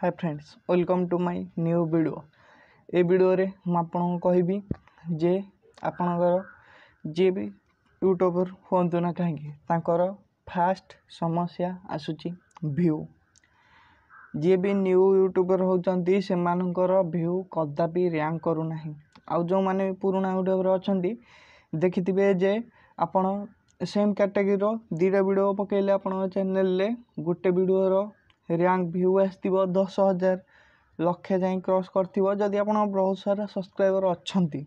hi friends welcome to my new video ଏ ଭିଡ଼ିଓରେ ମୁଁ ଆପଣଙ୍କୁ କହିବି ଯେ ଆପଣଙ୍କର ଯିଏ ବି ୟୁଟ୍ୟୁବର ହୁଅନ୍ତୁ ନା କାହିଁକି ତାଙ୍କର ଫାଷ୍ଟ ସମସ୍ୟା ଆସୁଛି ଭ୍ୟୁ ଯିଏ ବି ନ୍ୟୁ ୟୁଟ୍ୟୁବର ହେଉଛନ୍ତି ସେମାନଙ୍କର ଭ୍ୟୁ କଦାପି ରାଙ୍କ କରୁନାହିଁ ଆଉ ଯେଉଁମାନେ ବି ପୁରୁଣା ୟୁଟ୍ୟୁବର ଅଛନ୍ତି ଦେଖିଥିବେ ଯେ ଆପଣ ସେମ୍ କାଟାଗୋରୀର ଦୁଇଟା ଭିଡ଼ିଓ ପକାଇଲେ ଆପଣଙ୍କ ଚ୍ୟାନେଲରେ ଗୋଟେ ଭିଡ଼ିଓର ରାଙ୍କ ଭିୟୁ ଆସିଥିବ ଦଶ ହଜାର ଲକ୍ଷେ ଯାଇ କ୍ରସ୍ କରିଥିବ ଯଦି ଆପଣ ବହୁତ ସାରା ସବସ୍କ୍ରାଇବର୍ ଅଛନ୍ତି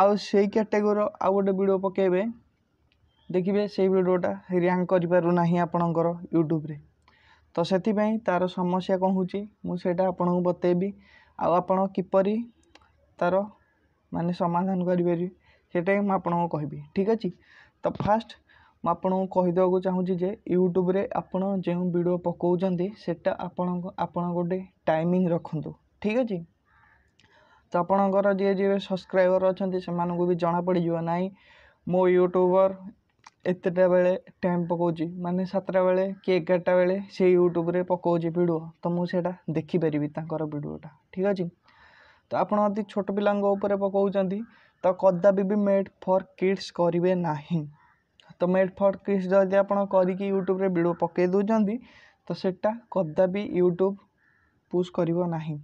ଆଉ ସେଇ କ୍ୟାଟେଗୋରିର ଆଉ ଗୋଟେ ଭିଡ଼ିଓ ପକାଇବେ ଦେଖିବେ ସେଇ ଭିଡ଼ିଓଟା ରାଙ୍କ କରିପାରୁ ନାହିଁ ଆପଣଙ୍କର ୟୁଟ୍ୟୁବରେ ତ ସେଥିପାଇଁ ତା'ର ସମସ୍ୟା କ'ଣ ହେଉଛି ମୁଁ ସେଇଟା ଆପଣଙ୍କୁ ବତେଇବି ଆଉ ଆପଣ କିପରି ତା'ର ମାନେ ସମାଧାନ କରିପାରିବେ ସେଇଟା ହିଁ ମୁଁ ଆପଣଙ୍କୁ କହିବି ଠିକ୍ ଅଛି ତ ଫାଷ୍ଟ ମୁଁ ଆପଣଙ୍କୁ କହିଦେବାକୁ ଚାହୁଁଛି ଯେ ୟୁଟ୍ୟୁବରେ ଆପଣ ଯେଉଁ ଭିଡ଼ିଓ ପକାଉଛନ୍ତି ସେଇଟା ଆପଣଙ୍କ ଆପଣ ଗୋଟେ ଟାଇମିଂ ରଖନ୍ତୁ ଠିକ୍ ଅଛି ତ ଆପଣଙ୍କର ଯିଏ ଯିଏ ସବସ୍କ୍ରାଇବର ଅଛନ୍ତି ସେମାନଙ୍କୁ ବି ଜଣାପଡ଼ିଯିବ ନାହିଁ ମୋ ୟୁଟ୍ୟୁବର ଏତେଟା ବେଳେ ଟାଇମ୍ ପକାଉଛି ମାନେ ସାତଟା ବେଳେ କି ଏଗାରଟା ବେଳେ ସେ ୟୁଟ୍ୟୁବରେ ପକାଉଛି ଭିଡ଼ିଓ ତ ମୁଁ ସେଇଟା ଦେଖିପାରିବି ତାଙ୍କର ଭିଡ଼ିଓଟା ଠିକ୍ ଅଛି ତ ଆପଣ ଯଦି ଛୋଟ ପିଲାଙ୍କ ଉପରେ ପକାଉଛନ୍ତି ତ କଦାପି ବି ମେଡ଼୍ ଫର୍ କିଡ଼୍ସ କରିବେ ନାହିଁ ତ ମେଡ଼୍ ଫର୍ କିଡ଼ସ୍ ଯଦି ଆପଣ କରିକି ୟୁଟ୍ୟୁବ୍ରେ ଭିଡ଼ିଓ ପକାଇ ଦେଉଛନ୍ତି ତ ସେଇଟା କଦାପି ୟୁଟ୍ୟୁବ୍ ପୁଶ୍ କରିବ ନାହିଁ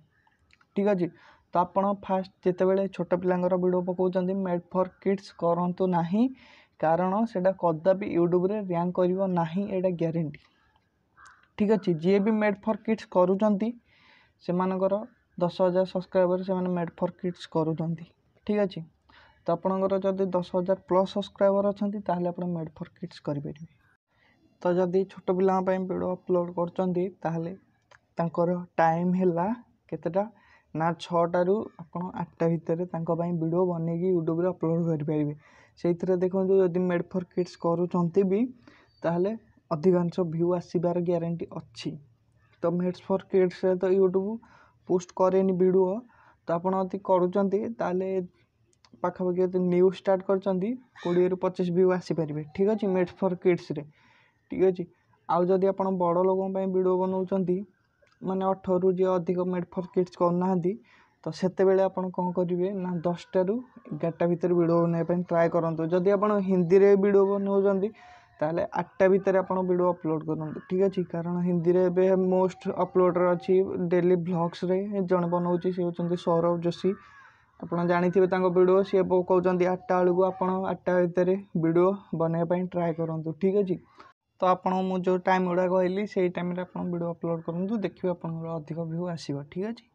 ଠିକ୍ ଅଛି ତ ଆପଣ ଫାଷ୍ଟ ଯେତେବେଳେ ଛୋଟ ପିଲାଙ୍କର ଭିଡ଼ିଓ ପକାଉଛନ୍ତି ମେଡ଼୍ ଫର୍ କିଡ଼ସ୍ କରନ୍ତୁ ନାହିଁ କାରଣ ସେଇଟା କଦାପି ୟୁଟ୍ୟୁବ୍ରେ ର୍ୟାଙ୍କ୍ କରିବ ନାହିଁ ଏଇଟା ଗ୍ୟାରେଣ୍ଟି ଠିକ୍ ଅଛି ଯିଏ ବି ମେଡ଼୍ ଫର୍ କିଡ଼ସ୍ କରୁଛନ୍ତି ସେମାନଙ୍କର ଦଶ ହଜାର ସବସ୍କ୍ରାଇବର୍ ସେମାନେ ମେଡ଼୍ ଫର୍ କିଡ଼ସ୍ କରୁଛନ୍ତି ଠିକ୍ ଅଛି ତ ଆପଣଙ୍କର ଯଦି ଦଶ ହଜାର ପ୍ଲସ୍ ସବସ୍କ୍ରାଇବର୍ ଅଛନ୍ତି ତାହେଲେ ଆପଣ ମେଡ଼୍ ଫର୍ କିଡ଼୍ସ କରିପାରିବେ ତ ଯଦି ଛୋଟ ପିଲାଙ୍କ ପାଇଁ ଭିଡ଼ିଓ ଅପଲୋଡ଼ କରୁଛନ୍ତି ତାହେଲେ ତାଙ୍କର ଟାଇମ୍ ହେଲା କେତେଟା ନା ଛଅଟାରୁ ଆପଣ ଆଠଟା ଭିତରେ ତାଙ୍କ ପାଇଁ ଭିଡ଼ିଓ ବନେଇକି ୟୁଟ୍ୟୁବ୍ରେ ଅପଲୋଡ଼ କରିପାରିବେ ସେଇଥିରେ ଦେଖନ୍ତୁ ଯଦି ମେଡ଼୍ ଫର୍ କିଡ଼୍ସ କରୁଛନ୍ତି ବି ତାହେଲେ ଅଧିକାଂଶ ଭ୍ୟୁ ଆସିବାର ଗ୍ୟାରେଣ୍ଟି ଅଛି ତ ମେଡ଼୍ସ ଫର୍ କିଡ଼୍ସରେ ତ ୟୁଟ୍ୟୁବ୍ ପୋଷ୍ଟ କରେନି ଭିଡ଼ିଓ ତ ଆପଣ ଯଦି କରୁଛନ୍ତି ତାହେଲେ पाखापाखि न्यू स्टार्ट करोड़े रु पचीस भ्यू आसपारे ठीक अच्छे मेड फर किड्स ठीक अच्छे जदि आप बड़ लोक भिड बनाऊँच मानने अठर रू जी अधिक मेड फर किड्स करना तो से आपड़ कौन करेंगे ना दस टू एगारटा भितर भिड बनवाई ट्राए करूँ जदि आप हिंदी में भिड बनाऊँच तेल आठटा भितर आपड़ अपलोड करते ठीक अच्छे कारण हिंदी एवं मोस्ट अपलोडर अच्छी डेली ब्लग्स जड़े बनाऊँच सौरभ जोशी ଆପଣ ଜାଣିଥିବେ ତାଙ୍କ ଭିଡ଼ିଓ ସିଏ କହୁଛନ୍ତି ଆଠଟା ବେଳକୁ ଆପଣ ଆଠଟା ଭିତରେ ଭିଡ଼ିଓ ବନେଇବା ପାଇଁ ଟ୍ରାଏ କରନ୍ତୁ ଠିକ୍ ଅଛି ତ ଆପଣ ମୁଁ ଯେଉଁ ଟାଇମ୍ ଗୁଡ଼ା କହିଲି ସେଇ ଟାଇମ୍ରେ ଆପଣ ଭିଡ଼ିଓ ଅପଲୋଡ଼୍ କରନ୍ତୁ ଦେଖିବେ ଆପଣଙ୍କର ଅଧିକ ଭିୟୁ ଆସିବ ଠିକ୍ ଅଛି